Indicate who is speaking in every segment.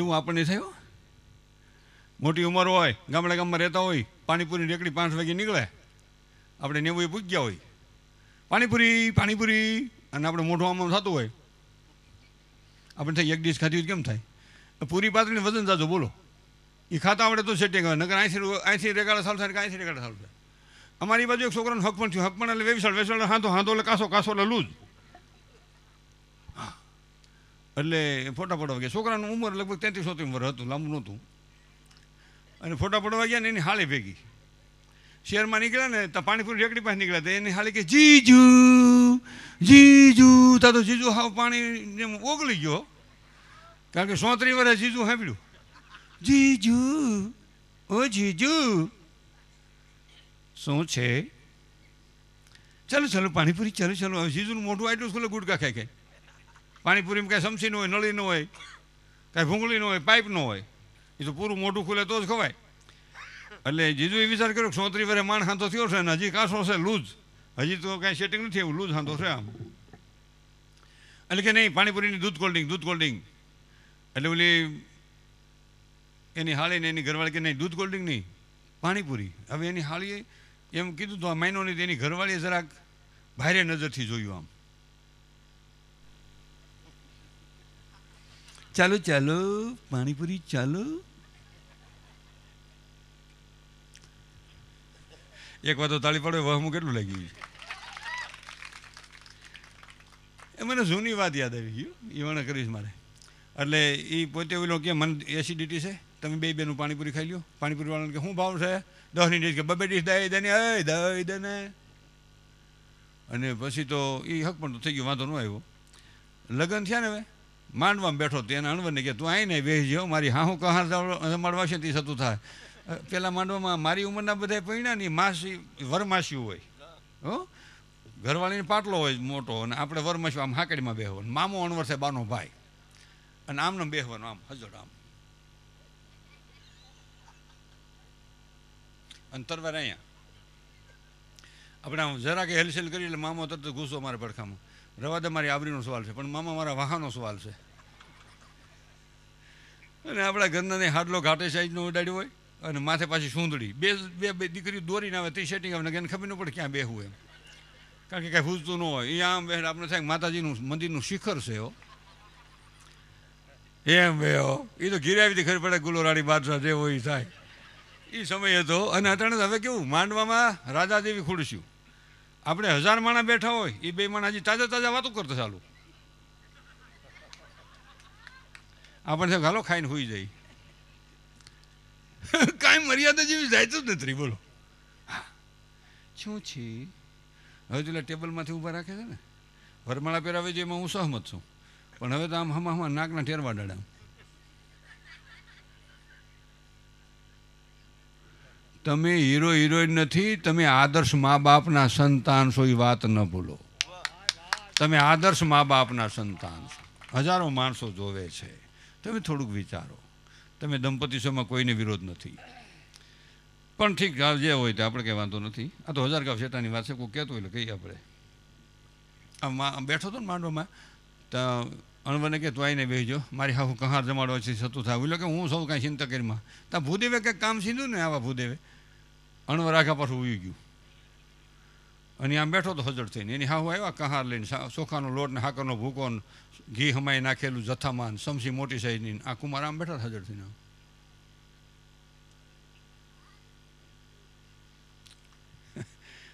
Speaker 1: એવું આપણને થયું મોટી ઉંમર હોય ગામડા ગામમાં રહેતા હોય પાણીપુરી રેકડી પાંચ વાગે નીકળે આપણે નેવું એ પૂજ ગયા હોય પાણીપુરી પાણીપુરી અને આપણે મોઢું આમ થતું હોય આપણે થાય એક ડીશ ખાધી કેમ થાય પૂરી પાત્રની વજન જાજો બોલો એ ખાતા આવડે તો સેટિંગ આવે નગર આઈસી આઈસી રેગાડા સાલ થાય કે આઈસી રેગાડા સાલ થાય અમારી બાજુ એક છોકરાનો હક પણ થયું હક પણ એટલે વેવિશાળ વેસળ હાથો હાથો એટલે કાસો કાસો એટલે લૂજ એટલે ફોટા પડવા ગયા છોકરાનું ઉંમર લગભગ તેત્રીસ સોત્રી ઉંમર હતું લાંબુ નહોતું અને ફોટા પડવા ગયા ને એની હાલે ભેગી શેરમાં નીકળ્યા ને તો પાણીપુરી રેકડી પાસે નીકળ્યા તો એની હાલે કે જીજુ જીજુ તા તો જીજુ હાવ પાણી ઓગળી ગયો કારણ કે સોત્રી વર્ષ જીજુ સાંભળ્યું જીજુ ઓ જીજુ શું છે ચાલો ચાલો પાણીપુરી ચાલો ચાલો જીજુનું મોટું આઈટલું સ્કૂલે ગુટકા ખાઈ ખાઈ પાણીપુરીમાં કાંઈ સમસી ન હોય નળી ન હોય કાંઈ ભૂંગળી ન હોય પાઇપ ન હોય એ તો પૂરું મોઢું ખુલે તો જ ખવાય એટલે જીજુએ વિચાર કર્યો સોત્રી વરે માણ હાંતો થયો છે ને હજી કાંસો છે લૂઝ હજી તો કાંઈ સેટિંગ નથી એવું લૂજ હાંતો છે આમ એટલે કે નહીં પાણીપુરીની દૂધ કોલ્ડિંગ દૂધ કોલ્ડિંગ એટલે ઓલી એની હાળીને એની ઘરવાળી કે નહીં દૂધ કોલ્ડિંગ નહીં પાણીપુરી હવે એની હાળીએ એમ કીધું તો આ માઇનોની તેની ઘરવાળીએ જરાક ભારે નજરથી જોયું આમ ચાલો ચાલો પાણીપુરી ચાલો એક વાર તો તાળી પડે વહમું કેટલું લાગી ગયું એ મને જૂની વાત યાદ આવી ગયું એ વણે કરીશ મારે એટલે એ પોતે ઓલો કે મન એસિડિટી છે તમે બે બેનું પાણીપુરી ખાઈ લો પાણીપુરી વાળાને કે શું ભાવ છે દસની ડીશ કે બબે ડીશ દઈ દેને એ દઈ દેને અને પછી તો એ હક પણ તો થઈ ગયો વાંધો ન આવ્યો લગ્ન થયા ને હવે માંડવામાં બેઠો તો એને અણવરને કે તું આઈને વેચજો મારી હાહું કહાર જમાડવા છે તે થતું થાય પેલા માંડવામાં મારી ઉંમરના બધા પૈણા ની માસી વરમાસી હોય હો ઘરવાળીને પાટલો હોય મોટો અને આપણે વરમાસી આમ હાકડીમાં બેહવો મામો અણવર છે બાનો ભાઈ અને આમને બેહવાનું આમ હજોડ આમ અને તરવાર અહીંયા આપણે આમ જરા કે હેલસેલ કરીએ એટલે મામો તરત ગુસ્સો મારે પડખામાં રવા મારી આવરીનો સવાલ છે પણ મામા મારા વાહાનો સવાલ છે અને આપણા ઘરના હાડલો ઘાટે સાઈઝનો ઉડાડ્યો હોય અને માથે પાછી સૂંદડી બે બે બે દીકરીઓ દોરીને આવે તે સેટિંગ આવે એને ખબર ન પડે ક્યાં બેહવું એમ કારણ કે કાંઈ પૂછતું ન હોય એ આમ બેઠ આપણે થાય માતાજીનું મંદિરનું શિખર છે એવો એમ બેહો એ તો ઘીરે આવી ખબર પડે ગુલોરાડી બાદશાહ જે હોય થાય એ સમય હતો અને અટાણે હવે કેવું માંડવામાં રાજા દેવી ખુડશ્યું આપણે હજાર માણા બેઠા હોય એ બે માણા હજી તાજા તાજા વાતો કરતા ચાલુ આપણને ગાલો ખાઈને હોઈ જાય કાંઈ મર્યાદા જેવી જાયતું જ નથી બોલો શું છે હવે પેલા ટેબલમાંથી ઊભા રાખે છે ને વરમાળા પહેરાવે છે એમાં હું સહમત છું પણ હવે તો આમ હમા હમા નાકના ટેરવા ડાડા તમે હીરો હિરોઈન નથી તમે આદર્શ મા બાપના સંતાન છો એ વાત ન ભૂલો તમે આદર્શ મા બાપના સંતાન છો હજારો માણસો જોવે છે તમે થોડુંક વિચારો તમે દંપતીશોમાં કોઈને વિરોધ નથી પણ ઠીક જે હોય તે આપણે કંઈ વાંધો નથી આ તો હજાર ગાવ શેટાની વાત છે કોઈ કહેતો એટલે કહીએ આપણે આમ બેઠો હતો ને માંડવામાં તો અણવને કે તું આવીને બેહજો મારી હાવું કહાર જમાડવા છે સતું થાય એટલે કે હું સૌ કાંઈ ચિંતા કરીમાં ત્યાં ભૂદેવે કંઈક કામ સીધું ને આવા ભૂદેવે અણવર આખા પાછું ઉયું ગયું અને આમ બેઠો તો હજર થઈને એની હાહુ આવ્યા કહાર લઈને ચોખાનો લોટ ને હાકરનો ભૂકો ઘી હમાઈ નાખેલું જથ્થામાં સમસી મોટી સાઈઝની આ કુમાર આમ બેઠા હજર થઈને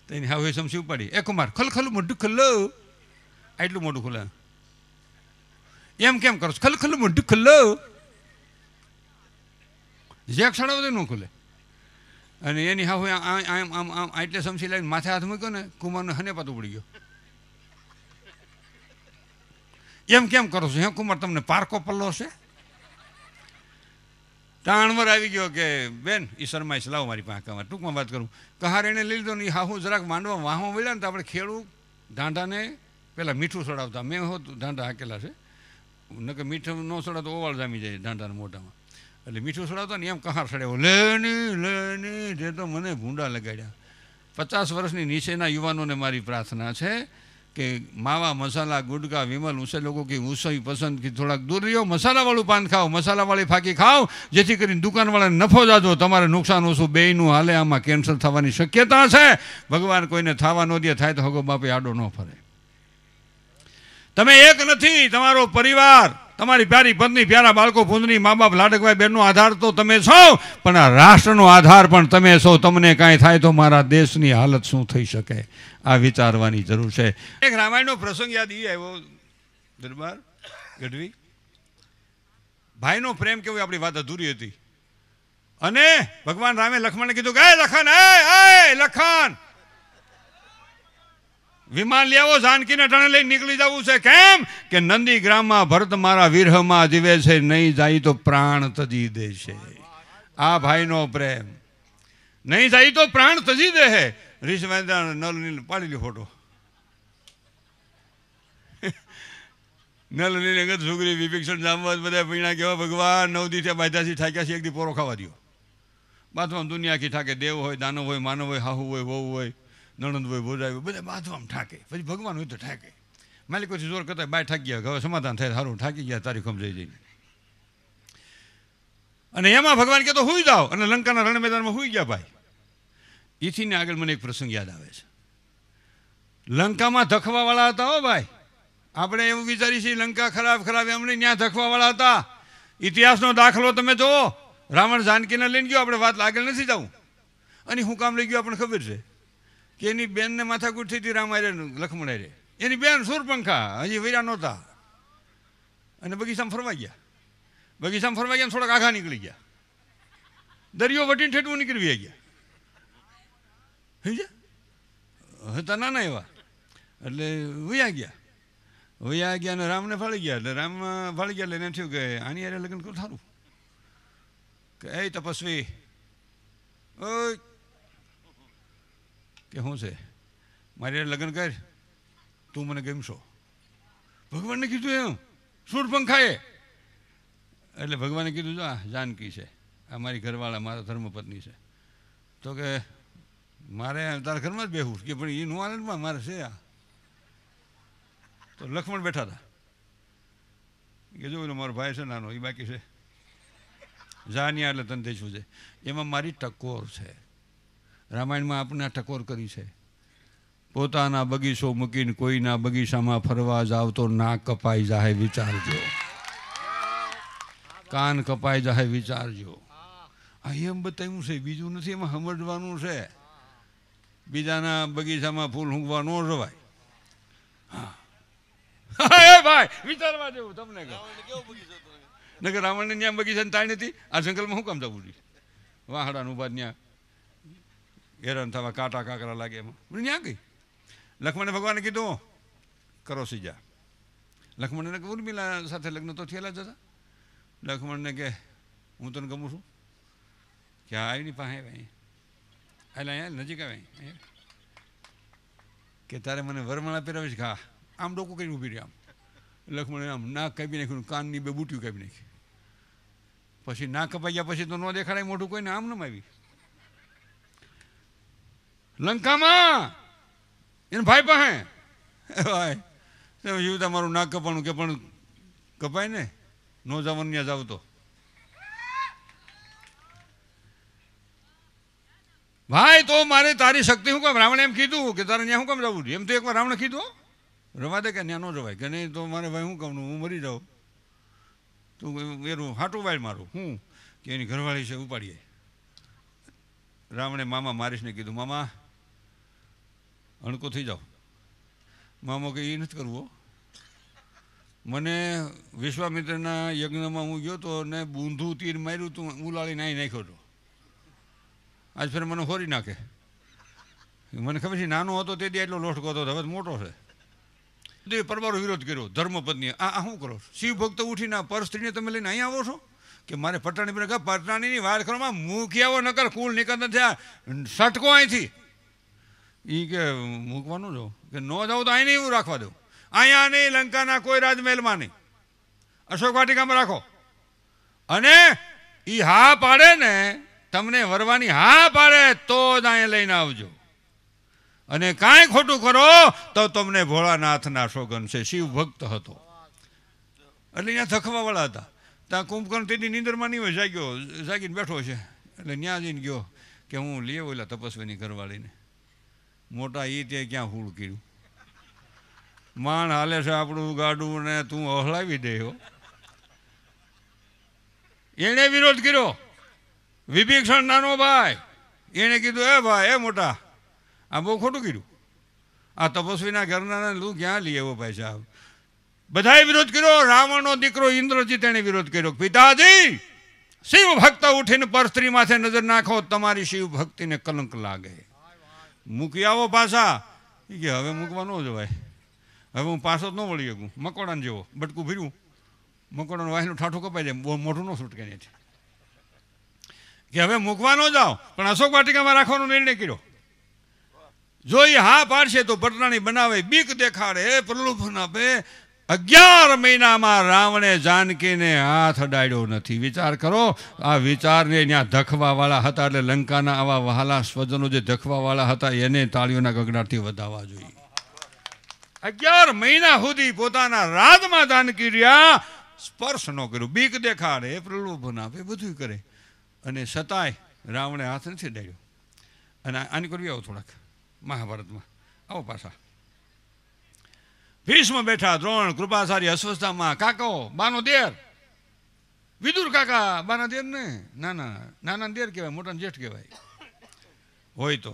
Speaker 1: તેની હાવ સમસી ઉપાડી એ કુમાર ખલખલું મોઢું ખલ્લો આટલું મોટું ખુલે એમ કેમ કરો ખલખલું મોઢું ખલ્લો જે ક્ષણાવે ન ખુલે અને એની હાહુ આમ આમ આમ એટલે સમસી લાવીને માથે હાથ મૂક્યો ને કુમારનો હને પાતું ઉપડી ગયો એમ કેમ કરો છો હે કુમાર તમને પારકો પલ્લો છે તાણવર આવી ગયો કે બેન એ શર્મા લાવો મારી પાસે કમર ટૂંકમાં વાત કરું કહાર એને લઈ લીધો ને એ હાહુ જરાક માંડવા વાહમાં મળ્યા ને તો આપણે ખેડૂત ધાંધાને પેલા મીઠું સડાવતા મેં હોત ધાંધા હાકેલા છે નકર મીઠું ન તો ઓવાળ જામી જાય ધાંધાના મોઢામાં એટલે મીઠું સડાવતા ને એમ કહાર સડે લેની લેની જે તો મને ભૂંડા લગાડ્યા પચાસ વર્ષની નીચેના યુવાનોને મારી પ્રાર્થના છે કે માવા મસાલા ગુટકા વિમલ ઉસે લોકો કે ઉસઈ કે થોડાક દૂર રહ્યો મસાલાવાળું પાન ખાઓ મસાલાવાળી ફાંકી ખાઓ જેથી કરીને દુકાનવાળાને નફો જાજો તમારે નુકસાન ઓછું બેયનું હાલે આમાં કેન્સર થવાની શક્યતા છે ભગવાન કોઈને થવા ન દે થાય તો હગો બાપે આડો ન ફરે તમે એક નથી તમારો પરિવાર તમારી પ્યારી પત્ની પ્યારા બાળકો પૂંજની મા બાપ લાડકભાઈ બહેનનો આધાર તો તમે છો પણ આ રાષ્ટ્રનો આધાર પણ તમે છો તમને કાંઈ થાય તો મારા દેશની હાલત શું થઈ શકે આ વિચારવાની જરૂર છે એક રામાયણનો પ્રસંગ યાદ એ આવ્યો દરબાર ગઢવી ભાઈનો પ્રેમ કેવું આપણી વાત અધૂરી હતી અને ભગવાન રામે લક્ષ્મણને કીધું કે લખન એ લખન વિમાન લેવો જાનકીને અટાણે લઈને નીકળી જવું છે કેમ કે નંદીગ્રામમાં ભરત મારા વિરહમાં જીવે છે નહીં જાય તો પ્રાણ તજી દે છે આ ભાઈનો પ્રેમ નહીં જાય તો પ્રાણ તજી દે હે રીષવેન્દ્ર નલનીલ પાડી લે ફોટો નલની અંગત છોકરી વિભીક્ષણ જામવત બધા પીણા કેવા ભગવાન નવ દીઠે બાધાથી ઠાક્યા છે એક દી પોરો ખાવા દો બાથમાં દુનિયા કી ઠાકે દેવ હોય દાનવ હોય માનવ હોય હાહુ હોય વહુ હોય નણંદભાઈ બોલાવ્યું બધા બાંધવામાં ઠાકે પછી ભગવાન હોય તો ઠાકે માલિકોથી જોર કરતા બાય ઠાકી ગયા હવે સમાધાન થાય સારું ઠાકી ગયા તારીખોમાં જઈ જઈને અને એમાં ભગવાન કહેતો હુઈ જાઓ અને લંકાના રણ મેદાનમાં હુઈ ગયા ભાઈ એથીને આગળ મને એક પ્રસંગ યાદ આવે છે લંકામાં ધખવાવાળા હતા હો ભાઈ આપણે એવું વિચારીએ છીએ લંકા ખરાબ ખરાબ એમને ત્યાં ધખવાવાળા હતા ઇતિહાસનો દાખલો તમે જુઓ રાવણ જાનકીને લઈને ગયો આપણે વાત આગળ નથી જવું અને હું કામ લઈ ગયો આપણને ખબર છે કે એની બેનને માથાકૂટ થઈ રામાયરે લખમણાયરે એની બેન સૂરપંખા હજી વૈરા નહોતા અને બગીચામાં ફરવા ગયા બગીચામાં ફરવા ગયા થોડાક આઘા નીકળી ગયા દરિયો વટીને ઠેઠવું નીકળી ગયા સમજ્યા હતા નાના એવા એટલે વૈયા ગયા વૈયા ગયા અને રામને ફાળી ગયા એટલે રામ ફાળી ગયા એટલે એને થયું કે આની યારે લગ્ન કરું થારું કે એ તપસ્વી ઓય કે શું છે મારે લગ્ન કર તું મને ગમશો ભગવાનને કીધું એમ સૂરપંખાએ એટલે ભગવાને કીધું જો આ જાનકી છે આ મારી ઘરવાળા મારા ધર્મપત્ની છે તો કે મારે તારા ઘરમાં જ બેહું કે પણ એનું આનંદમાં મારે છે આ તો લક્ષ્મણ બેઠા હતા કે જો મારો ભાઈ છે નાનો એ બાકી છે જાનિયા એટલે તને થઈ છે એમાં મારી ટકોર છે રામાયણમાં આપણને ટકોર કરી છે પોતાના બગીચો મૂકીને કોઈના બગીચામાં ફરવા જાવ તો ના કપાઈ જાહે વિચારજો કાન કપાઈ જાહે વિચારજો આ એમ બતાવ્યું છે બીજું નથી એમાં સમજવાનું છે બીજાના બગીચામાં ફૂલ હૂંકવા ન જવાય હા ભાઈ વિચારવા જેવું તમને નગર રાવણને ત્યાં બગીચાને તાણી હતી આ જંગલમાં શું કામ જવું જોઈએ વાહડાનું ઉભા ત્યાં હેરાન થવા કાંટા કાંકરા લાગે એમાં ન્યા ગઈ લક્ષ્મણે ભગવાને કીધું કરો સીજા લક્ષ્મણને કે ઉર્મિલા સાથે લગ્ન તો થયેલા જ હતા લક્ષ્મણને કે હું તને ગમું છું કે હા આવીની પાસે ભાઈ એટલે અહીંયા નજીક આવે કે તારે મને વરમાળા પહેરાવીશ ઘા આમ ડોકું કરી ઊભી રહ્યા આમ લક્ષ્મણે આમ નાક કાપી નાખ્યું કાનની બે બુટિયું કાપી નાખી પછી નાક કપાઈ ગયા પછી તો ન દેખાડાય મોઢું કોઈને આમ નમ આવી લંકામાં એને ભાઈ પાસે ભાઈ યુ તમારું ના કપાણું કે પણ કપાય ને નો જવાનું ત્યાં જાવ તો ભાઈ તો મારે તારી શક્તિ હું કામ રાવણે એમ કીધું કે તારે ત્યાં હું કામ જવું એમ તો એકવાર રાવણે કીધું રવા દે કે ત્યાં ન જવાય કે નહીં તો મારે ભાઈ શું કહું હું મરી જાઉં તો એનું હાટું ભાઈ મારું હું કે એની ઘરવાળી છે ઉપાડીએ રાવણે મામા મારીશને કીધું મામા અણકો થઈ જાઓ મામો કે એ નથી કરવો મને વિશ્વામિત્રના યજ્ઞમાં હું ગયો હતો ને બૂંધું તીર માર્યું તું ઉલાળી નાહી નાખ્યો હતો આજ ફેર મને હોરી નાખે મને ખબર છે નાનો હતો તે દે એટલો લોટકો હતો હવે મોટો છે તે પરમારો વિરોધ કર્યો ધર્મપત્નીએ આ શું કરો શિવ ભક્ત ઉઠીને પર સ્ત્રીને તમે લઈને અહીં આવો છો કે મારે પટાણી પર પટાણીની વાત કરવામાં મૂકી આવો નકર કુલ નિકંદન થયા સટકો અહીંથી એ કે મૂકવાનું જો કે ન જાઉં તો અહીં નહીં હું રાખવા દઉં અહીંયા નહીં લંકાના કોઈ રાજમહેલમાં નહીં અશોક વાટિકામાં રાખો અને એ હા પાડે ને તમને વરવાની હા પાડે તો જ અહીંયા લઈને આવજો અને કાંઈ ખોટું કરો તો તમને ભોળાનાથના શોગન છે શિવ ભક્ત હતો એટલે અહીંયા થખવાવાળા હતા ત્યાં કુંભકર્ણ તેની નીંદરમાં નહીં હોય જાગ્યો જાગીને બેઠો છે એટલે ત્યાં જઈને ગયો કે હું લઈ આવ્યો એટલે તપસ્વીની ઘરવાળીને મોટા એ તે ક્યાં હુડકીડ્યું માણ હાલે છે આપણું ગાડું ને તું હલાવી દે એણે વિરોધ કર્યો વિભીક્ષણ નાનો ભાઈ એણે કીધું એ ભાઈ એ મોટા આ બહુ ખોટું કીધું આ તપસ્વીના ઘરના તું ક્યાં લઈ આવ્યો ભાઈ સાહેબ બધાએ વિરોધ કર્યો રાવણનો દીકરો ઇન્દ્રજી તેણે વિરોધ કર્યો પિતાજી શિવ ભક્ત ઉઠીને પર સ્ત્રી માથે નજર નાખો તમારી શિવ ભક્તિને કલંક લાગે મૂકી આવો પાછા એ કે હવે મૂકવા ન જવાય હવે હું પાછો જ ન વળી શકું મકોડાને જેવો બટકું ભીર્યું મકોડાનું વાહીનું ઠાઠું કપાઈ જાય બહુ મોટું ન છૂટકે નથી કે હવે મૂકવા ન જાઓ પણ અશોક વાટિકામાં રાખવાનો નિર્ણય કર્યો જોઈએ હા પાડશે તો પટરાણી બનાવે બીક દેખાડે પ્રલોભન આપે અગિયાર મહિનામાં રાવણે જાનકીને હાથ અડાડ્યો નથી વિચાર કરો આ વિચારને ત્યાં ધખવાવાળા હતા એટલે લંકાના આવા વહાલા સ્વજનો જે ધખવાવાળા હતા એને તાળીઓના ગગડાથી વધાવવા જોઈએ અગિયાર મહિના સુધી પોતાના રાજમાં જાનકી રહ્યા સ્પર્શ ન કર્યું બીક દેખાડે પ્રલોભન આપે બધું કરે અને છતાંય રાવણે હાથ નથી અડાડ્યો અને આની કરવી આવો થોડાક મહાભારતમાં આવો પાછા ભીષ્મ બેઠા દ્રોણ કૃપાચારી અસ્વસ્થામાં કાકો બાનો દેર વિદુર કાકા બાના દેર ને નાના નાના દેર કહેવાય મોટા જેઠ કહેવાય હોય તો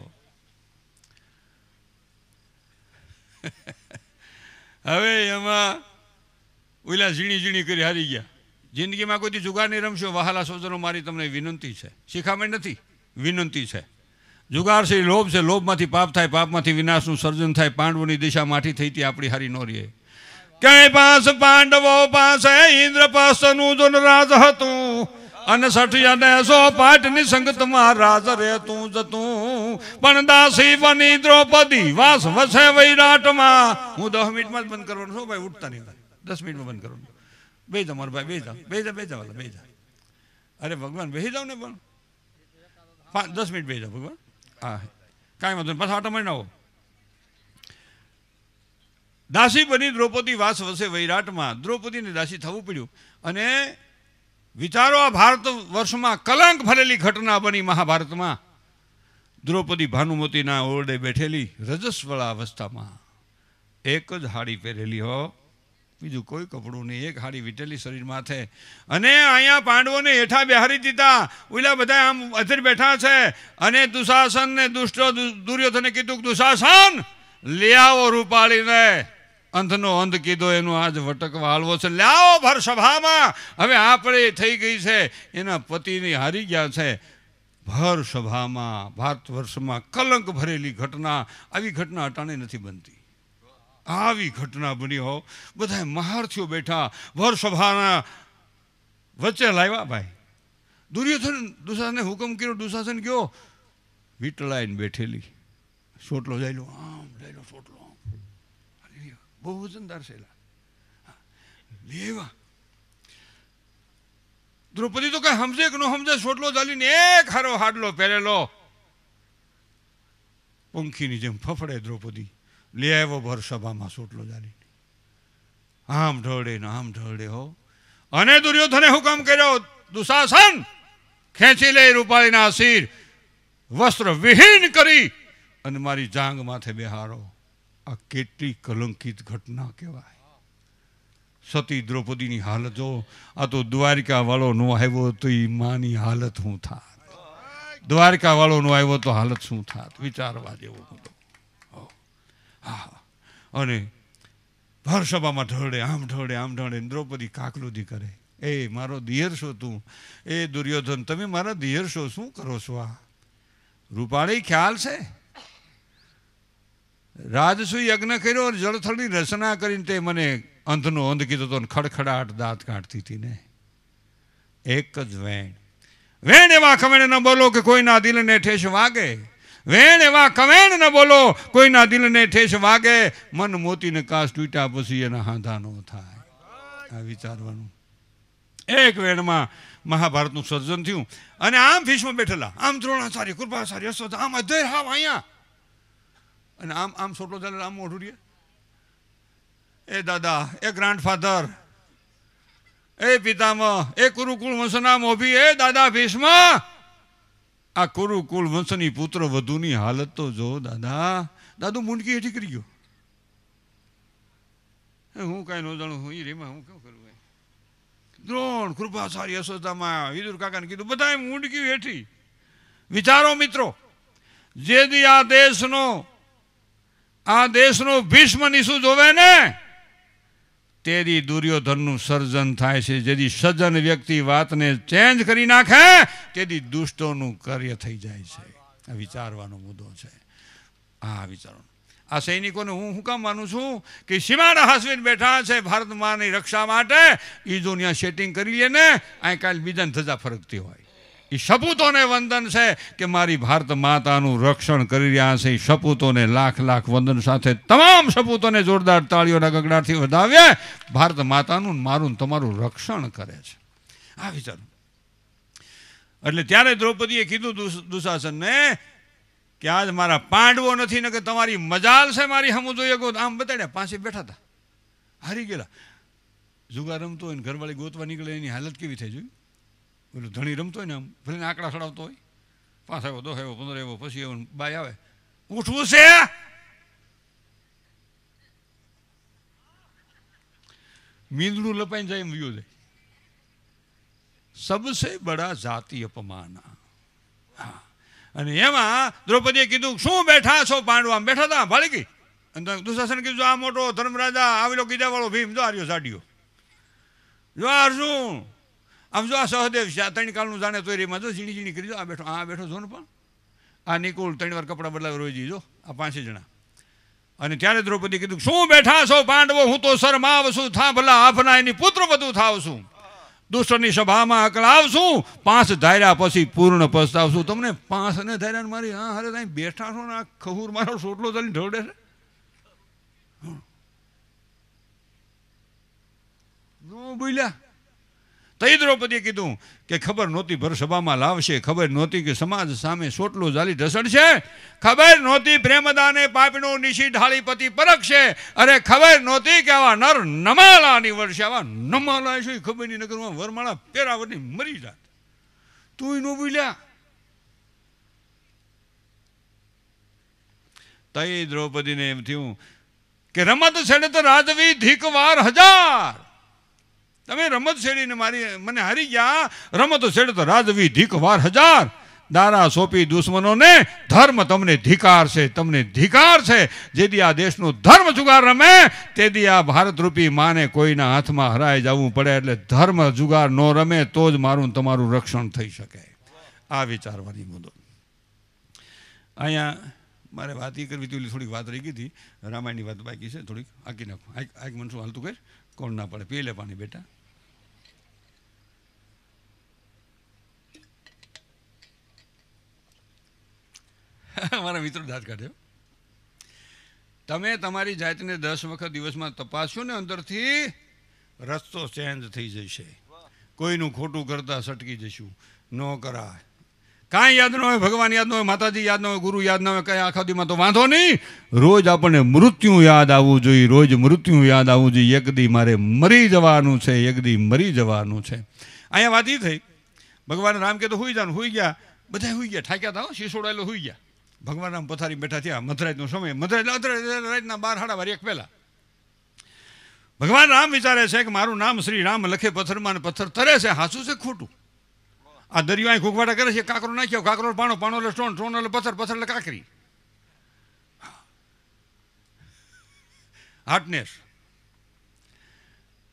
Speaker 1: હવે એમાં ઓલા ઝીણી ઝીણી કરી હારી ગયા જિંદગીમાં કોઈથી જુગાર નહીં રમશો વહાલા સોજનો મારી તમને વિનંતી છે શિખામણ નથી વિનંતી છે જુગાર છે લોભ છે લોભમાંથી પાપ થાય પાપમાંથી વિનાશનું સર્જન થાય પાંડવોની દિશા માઠી થઈ હતી આપણી હારી નો રહીએ ક્યાંય પાસ પાંડવો પાસે ઇન્દ્ર પાસનું જોન રાજ હતું અને સઠિયાને સો પાટની સંગતમાં રાજ રહેતું જતું પણ દાસી બની દ્રૌપદી વાસ વસે વૈરાટમાં હું દસ મિનિટમાં જ બંધ કરવાનું છું ભાઈ ઉઠતા નહીં દસ મિનિટમાં બંધ કરવાનું બે જા મારો ભાઈ બે જા બે જા બે જા બે જા અરે ભગવાન બેસી જાઓ ને પણ પાંચ દસ મિનિટ બે જા ભગવાન હા કાંઈ વાંધો નહીં પાછા આટો મળી આવો દાસી બની દ્રૌપદી વાસ વસે વૈરાટમાં દ્રૌપદીને દાસી થવું પડ્યું અને વિચારો આ ભારત વર્ષમાં કલંક ભરેલી ઘટના બની મહાભારતમાં દ્રૌપદી ભાનુમતીના ઓરડે બેઠેલી રજસ્વળા અવસ્થામાં એક જ હાડી પહેરેલી હો બીજું કોઈ કપડું નહીં એક હાડી વીટેલી શરીરમાં છે અને અહીંયા પાંડવોને હેઠા બિહારી દીધા ઓલા બધા આમ અધર બેઠા છે અને દુશાસન ને દુષ્ટો દુર્યોધને કીધું દુશાસન લ્યાવો રૂપાળીને અંધનો અંધ કીધો એનો આજ વટકવા હાલવો છે લ્યાવો ભર સભામાં હવે આપણે થઈ ગઈ છે એના પતિની હારી ગયા છે ભર સભામાં ભારત વર્ષમાં કલંક ભરેલી ઘટના આવી ઘટના અટાણે નથી બનતી આવી ઘટના બની હો બધા મહારથીઓ બેઠા વરસભાના વચ્ચે લાવ્યા ભાઈ દુર્યોધન દુશાસને હુકમ કર્યો દુશાસન ગયો વીટલાઈને બેઠેલી સોટલો જાયલો આમ જાયલો સોટલો આમ બહુ વજનદાર શેલા લેવા દ્રૌપદી તો કઈ સમજે કે ન સમજે સોટલો ચાલીને એક હારો હાડલો પહેરેલો પંખીની જેમ ફફડે દ્રૌપદી લે આવ્યો ભર સભામાં સોટલો જાળીને આમ ઢળે ને આમ ઢળે હો અને દુર્યોધને હુકમ કર્યો દુશાસન ખેંચી લઈ રૂપાળીના શિર વસ્ત્ર વિહીન કરી અને મારી જાંગ માથે બેહારો આ કેટલી કલંકિત ઘટના કહેવાય સતી દ્રૌપદીની હાલત જો આ તો દ્વારિકાવાળો નો આવ્યો તો એ માની હાલત હું થાત દ્વારિકાવાળો નો આવ્યો તો હાલત શું થાત વિચારવા જેવો હતો હા અને ભરસભામાં ઢળે આમ ઢળે આમ ઢળે દ્રૌપદી કાકલુદી કરે એ મારો દિયર છો તું એ દુર્યોધન તમે મારા દિયર શો શું કરો છો આ રૂપાળી ખ્યાલ છે રાજસુ યજ્ઞ કર્યો જળથળની રચના કરીને તે મને અંધનો અંધ કીધો હતો ખડખડાટ દાંત કાઢતી હતી ને એક જ વેણ વેણ એવા ખમેણે ન બોલો કે કોઈના દિલને ઠેસ વાગે વેણ એવા કવેણ ન બોલો કોઈના દિલને ઠેસ વાગે મન મોતીને કાસ તૂટ્યા પછી એના હાંધા ન થાય આ વિચારવાનું એક વેણમાં મહાભારતનું સર્જન થયું અને આમ ભીષ્મ બેઠેલા આમ દ્રોણાચાર્ય કૃપાચાર્ય અશ્વથ આમ અધૈર હાવ અહીંયા અને આમ આમ છોટલો ચાલે આમ મોઢું એ દાદા એ ગ્રાન્ડફાધર એ પિતામાં એ કુરુકુળ વંશના મોભી એ દાદા ભીષ્મ આ કુરુકુલ વંશની પુત્ર વધુની હાલત તો જો દાદા દાદુ મુંડકી હેઠી કરી ગયો હું કાંઈ ન જાણું હું રેમાં હું કેવું કરું દ્રોણ કૃપા સારી અશોધામાં વિદુર કાકાને કીધું બધા મુંડકી હેઠી વિચારો મિત્રો જેદી આ દેશનો આ દેશનો ભીષ્મ નિશુ જોવે ને તેદી દુર્યોધનનું સર્જન થાય છે જેથી સજન વ્યક્તિ વાતને ચેન્જ કરી નાખે તેથી દુષ્ટોનું કાર્ય થઈ જાય છે આ વિચારવાનો મુદ્દો છે આ વિચારવાનો આ સૈનિકોને હું હુકમ માનું છું કે સીમાડા હાસવીને બેઠા છે ભારત માની રક્ષા માટે એ જો સેટિંગ કરી લે ને અહીં કાલે બીજાને ધજા ફરકતી હોય એ સપૂતોને વંદન છે કે મારી ભારત માતાનું રક્ષણ કરી રહ્યા છે એ સપૂતોને લાખ લાખ વંદન સાથે તમામ સપૂતોને જોરદાર તાળીઓના ગગડાથી વધાવીએ ભારત માતાનું મારું તમારું રક્ષણ કરે છે આ વિચાર એટલે ત્યારે દ્રૌપદીએ કીધું દુશાસનને કે આજ મારા પાંડવો નથી ને કે તમારી મજાલ છે મારી હમું જોઈએ ગો આમ બતાડ્યા પાસે બેઠા હતા હારી ગયેલા જુગાર રમતો હોય ને ઘરવાળી ગોતવા નીકળે એની હાલત કેવી થઈ જોઈ પેલો ધણી રમતો હોય ને આમ ભલે આંકડા સડાવતો હોય પાંચ આવ્યો દોહ આવ્યો પંદર આવ્યો પછી આવ્યો બાય આવે ઉઠવું છે મીંદડું લપાઈને જાય એમ વ્યુ જાય સબસે બડા જાતિ અપમાના અને એમાં દ્રૌપદીએ કીધું શું બેઠા છો પાંડવામ બેઠા હતા ભાળી ગઈ અને દુશાસન કીધું આ મોટો ધર્મરાજા આવેલો કીધા વાળો ભીમ જો આર્યો સાડ્યો જો અર્જુન આમ જો આ સહદેવ છે આ ત્રણ કાલનું જાણે તોયરીમાં જો ઝીણી ઝીણી કરી દો આ બેઠો આ બેઠો છો ને પણ આ નિકુલ ત્રણ વાર કપડાં બદલાવી રોઈ જઈજો આ પાંચે જણા અને ત્યારે દ્રૌપદી કીધું શું બેઠા છો પાંડવો હું તો શરમાવ છું થા ભલા આફના એની પુત્ર બધું થાવ છું દુષ્ટની સભામાં અકળાવ છું પાંચ ધાર્યા પછી પૂર્ણ પસ્તાવ તમને પાંચ ને ધાર્યા મારી હા અરે ત્યાં બેઠા છો ને આ ખહુર મારો સોટલો ચાલીને ઢોળે છે બોલ્યા તઈ દ્રૌપદીએ કીધું કે ખબર નહોતી ભરસભામાં લાવશે ખબર નહોતી કે સમાજ સામે સોટલો ઝાલી છે ખબર નહોતી પ્રેમદાને પાપનો નિશી ઢાળી પતિ પરખશે અરે ખબર નહોતી કે આવા નર નમાલા નીવડશે આવા નમાલા છે ખબર નહીં નગરમાં વરમાળા પેરાવરની મરી જાત તું નો બોલ્યા તઈ દ્રૌપદીને એમ થયું કે રમત છેડે તો રાજવી ધીક વાર હજાર તમે રમત છેડીને મારી મને હારી ગયા રમતો તો રાજવી ધીક વાર હજાર દારા સોંપી દુશ્મનોને ધર્મ તમને ધિકાર છે તમને ધિકાર છે જેથી આ દેશનો ધર્મ જુગાર રમે તેથી આ ભારતરૂપી માને કોઈના હાથમાં હરાઈ જવું પડે એટલે ધર્મ જુગાર ન રમે તો જ મારું તમારું રક્ષણ થઈ શકે આ વિચારવાની મુદ્દો અહીંયા મારે વાત એ કરવી હતી થોડીક વાત રહી ગઈ હતી રામાયણની વાત બાકી છે થોડીક આંકી નાખો આંક મનસું હાલતું કહીશ કોણ ના પડે પી લે પાણી બેટા મારા મિત્રો દાંત કાઢ્યો તમે તમારી જાતને દસ વખત દિવસમાં તપાસો ને અંદરથી રસ્તો ચેન્જ થઈ જશે કોઈનું ખોટું કરતા સટકી જશું ન કરાય કાંઈ યાદ ન હોય ભગવાન યાદ ન હોય માતાજી યાદ ન હોય ગુરુ યાદ ન હોય કંઈ આખા દીમાં તો વાંધો નહીં રોજ આપણને મૃત્યુ યાદ આવવું જોઈએ રોજ મૃત્યુ યાદ આવવું જોઈએ એક દી મારે મરી જવાનું છે એક દી મરી જવાનું છે અહીંયા વાત એ થઈ ભગવાન રામ કે તો હોઈ જાણ હોઈ ગયા બધા હોઈ ગયા ઠાક્યા હતા શીસોડાયેલો હોઈ ગયા ભગવાન રામ પથારી બેઠા થયા મધરાજનો સમય મધરાજ રાતના બાર હાડા વાર એક પહેલાં ભગવાન રામ વિચારે છે કે મારું નામ શ્રી રામ લખે પથ્થરમાં અને પથ્થર તરે છે હાસું છે ખોટું આ દરિયો અહીં ઘૂંઘવાટા કરે છે કાંકરો નાખ્યો કાંકરો પાણો પાણો એટલે સ્ટોન સ્ટોન એટલે પથ્થર પથ્થર એટલે કાંકરી હાર્ટનેસ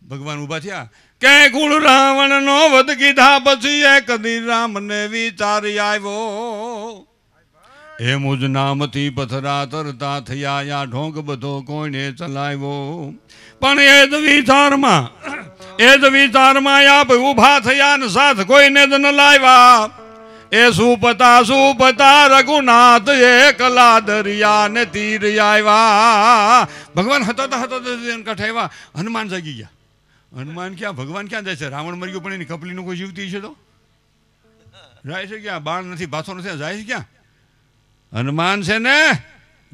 Speaker 1: ભગવાન ઊભા થયા કે કુળ રાવણ નો વધ કીધા પછી એ કદી રામને વિચારી આવ્યો એ મુજ નામથી પથરા તરતા થયા યા ઢોંગ બધો કોઈને ચલાવ્યો પણ એ જ વિચારમાં એ જ વિચારમાં આપ ઊભા થયા ને સાથ કોઈને જ ન લાવ્યા એ સુપતા સુપતા રઘુનાથ એ કલા દરિયા ને તીર આવ્યા ભગવાન હતા હતા હતો કઠાવ્યા હનુમાન જાગી ગયા હનુમાન ક્યાં ભગવાન ક્યાં જાય છે રાવણ મર્યું પણ એની કપલીનું કોઈ જીવતી છે તો જાય છે ક્યાં બાણ નથી ભાથો નથી જાય છે ક્યાં હનુમાન છે ને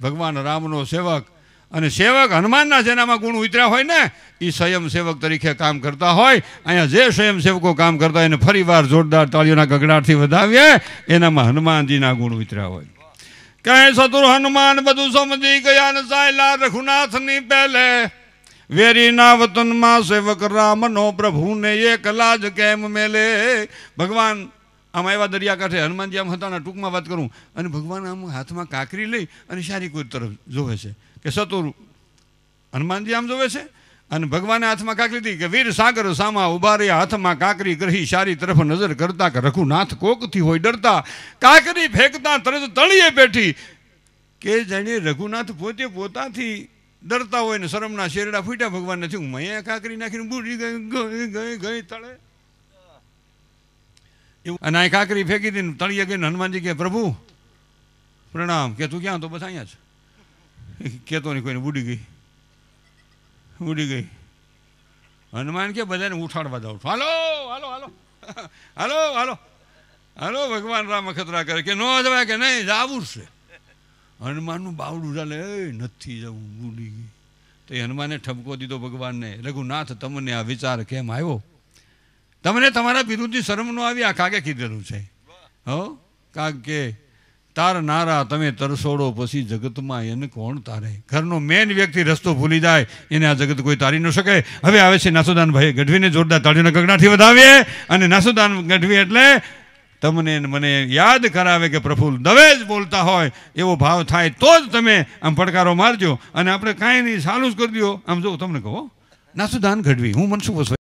Speaker 1: ભગવાન રામનો સેવક અને સેવક હનુમાનના જેનામાં ગુણ ઉતર્યા હોય ને એ સ્વયંસેવક તરીકે કામ કરતા હોય અહીંયા જે સ્વયંસેવકો કામ કરતા હોય એને ફરીવાર જોરદાર તાળીઓના ગગડાથી વધાવીએ એનામાં હનુમાનજીના ગુણ ઉતર્યા હોય કહે સતુર હનુમાન બધું સમજી ગયા ને સાયલા રઘુનાથની પહેલે વેરીના વતનમાં સેવક રામનો પ્રભુને એકલા જ કેમ મેલે ભગવાન આમ આવ્યા દરિયાકાંઠે હનુમાનજી આમ હતા ટૂંકમાં વાત કરું અને ભગવાન આમ હાથમાં કાંકરી લઈ અને શારીકુદ તરફ જોવે છે કે સતુર હનુમાનજી આમ જોવે છે અને ભગવાને હાથમાં કાંકરી હતી કે વીર સાગર સામા ઉભા રહ્યા હાથમાં કાંકરી ગ્રહી સારી તરફ નજર કરતા કે રઘુનાથ કોકથી હોય ડરતા કાંકરી ફેંકતા તરત તળીએ બેઠી કે જાણે રઘુનાથ પોતે પોતાથી ડરતા હોય ને શરમના શેરડા ફૂટ્યા ભગવાનને થયું મેં કાંકરી નાખીને બુડી ગઈ ગઈ ગઈ ગઈ તળે એવું અને આ કાંકરી ફેંકી દીને તળીએ ગઈ હનુમાનજી કે પ્રભુ પ્રણામ કે તું ક્યાં તો બસ અહીંયા છે કહેતો નહીં કોઈને ઉડી ગઈ ઉડી ગઈ હનુમાન કે બધાને ઉઠાડવા દઉં હાલો હાલો હાલો હાલો હાલો હાલો ભગવાન રામ અખતરા કરે કે ન જવાય કે નહીં જવું છે હનુમાનનું બાવડું ચાલે એ નથી જવું ઉડી ગઈ તો એ હનુમાને ઠપકો દીધો ભગવાનને રઘુનાથ તમને આ વિચાર કેમ આવ્યો તમને તમારા વિરુદ્ધની શરમ ન આવી આ કાગે કીધેલું છે હો કાગ કે તાર નારા તમે તરસોડો પછી જગતમાં એને કોણ તારે ઘરનો મેન વ્યક્તિ રસ્તો ભૂલી જાય એને આ જગત કોઈ તારી ન શકે હવે આવે છે ભાઈ ગઢવીને જોરદાર તાળીઓના ગગનાથી વધાવીએ અને નાસોદાન ગઢવી એટલે તમને મને યાદ કરાવે કે પ્રફુલ્લ દવે જ બોલતા હોય એવો ભાવ થાય તો જ તમે આમ પડકારો મારજો અને આપણે કાંઈ નહીં સારું જ કરી દો આમ જો તમને કહો નાસુદાન ગઢવી હું મનસુખ વસવાઈ